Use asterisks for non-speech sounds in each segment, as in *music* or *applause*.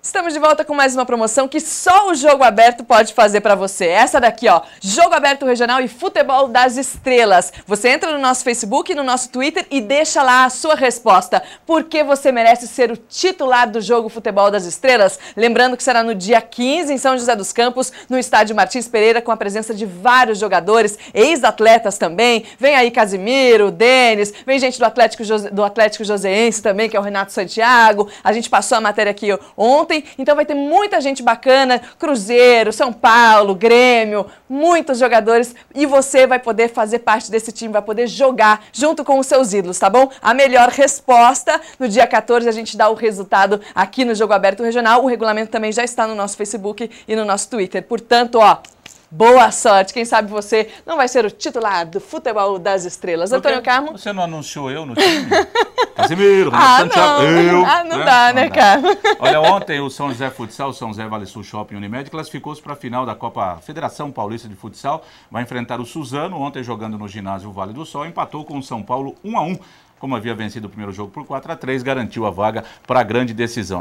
Estamos de volta com mais uma promoção que só o Jogo Aberto pode fazer para você. Essa daqui, ó, Jogo Aberto Regional e Futebol das Estrelas. Você entra no nosso Facebook, no nosso Twitter e deixa lá a sua resposta. Por que você merece ser o titular do Jogo Futebol das Estrelas? Lembrando que será no dia 15 em São José dos Campos, no estádio Martins Pereira, com a presença de vários jogadores, ex-atletas também. Vem aí Casimiro, Denis, vem gente do Atlético, do Atlético Joseense também, que é o Renato Santiago. A gente passou a matéria aqui ontem ontem. Então vai ter muita gente bacana, Cruzeiro, São Paulo, Grêmio, muitos jogadores e você vai poder fazer parte desse time, vai poder jogar junto com os seus ídolos, tá bom? A melhor resposta no dia 14 a gente dá o resultado aqui no Jogo Aberto Regional. O regulamento também já está no nosso Facebook e no nosso Twitter. Portanto, ó, boa sorte. Quem sabe você não vai ser o titular do futebol das estrelas. Porque Antônio Carmo. Você não anunciou eu no time? Casimiro, né? ah, Santiago, não. eu. Ah, não né? dá, né, Carmo? Olha, ontem o São José Futsal, São José Vale Sul Shopping Unimed, classificou-se para a final da Copa Federação Paulista de Futsal. Vai enfrentar o Suzano, ontem jogando no ginásio Vale do Sol, empatou com o São Paulo 1 a 1 como havia vencido o primeiro jogo por 4 a 3 garantiu a vaga para a grande decisão.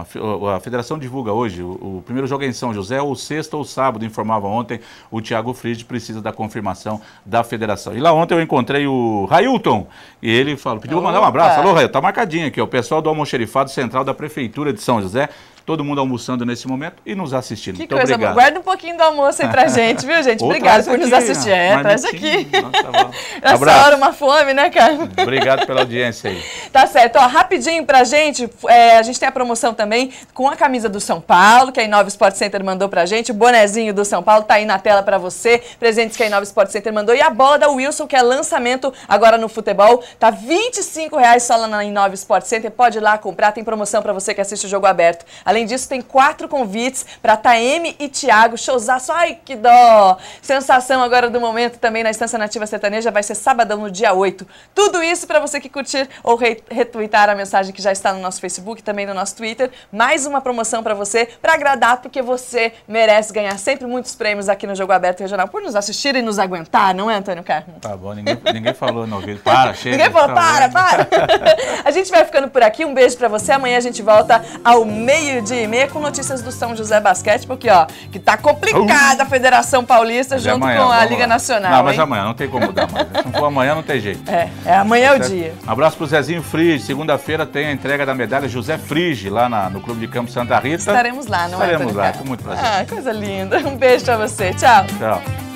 A federação divulga hoje, o, primeiro jogo é em São José, ou sexta ou sábado, informava ontem o Thiago Fried, precisa da confirmação da federação. E lá ontem eu encontrei o Railton, e ele falou, pediu para mandar um abraço. Alô, Railton, tá marcadinho aqui, o pessoal do Almoxerifado Central da Prefeitura de São José todo mundo almoçando nesse momento e nos assistindo. Que Muito coisa obrigado. boa. Guarda um pouquinho do almoço aí pra *laughs* gente, viu, gente? obrigado por aqui, nos assistir. É, traz aqui. Nossa, tá *laughs* Nessa hora, uma fome, né, cara? Obrigado pela audiência aí. *laughs* Tá certo. Ó, rapidinho pra gente, é, a gente tem a promoção também com a camisa do São Paulo, que a Inova Sport Center mandou pra gente. O bonezinho do São Paulo tá aí na tela pra você. Presentes que a Inova Sport Center mandou. E a bola da Wilson, que é lançamento agora no futebol. Tá R$ 25 só lá na Inova Sport Center. Pode ir lá comprar. Tem promoção pra você que assiste o jogo aberto. Além Além disso, tem quatro convites para Taeme e Tiago. Showzaço, ai que dó! Sensação agora do momento também na Estância Nativa Sertaneja, vai ser sabadão no dia 8. Tudo isso para você que curtir ou re retweetar a mensagem que já está no nosso Facebook, também no nosso Twitter. Mais uma promoção para você, para agradar, porque você merece ganhar sempre muitos prêmios aqui no Jogo Aberto Regional por nos assistir e nos aguentar, não é, Antônio Carmo? Tá bom, ninguém, ninguém falou no ouvido. Para, chega. Ninguém falou, para, para. *laughs* a gente vai ficando por aqui. Um beijo para você. Amanhã a gente volta ao meio-dia de e meia com notícias do São José Basquete, porque, ó, que tá complicada a Federação Paulista mas é junto amanhã, com a Liga lá. Nacional. Não, mas hein? amanhã não tem como mudar mais. Se não for amanhã, não tem jeito. *laughs* É, é amanhã é o dia. Um abraço pro Zezinho Frige. Segunda-feira tem a entrega da medalha José Frige, lá na, no Clube de Campo Santa Rita. Estaremos lá, não Estaremos é? Estaremos lá, com muito prazer. Ah, coisa linda. Um beijo pra você. Tchau. Tchau.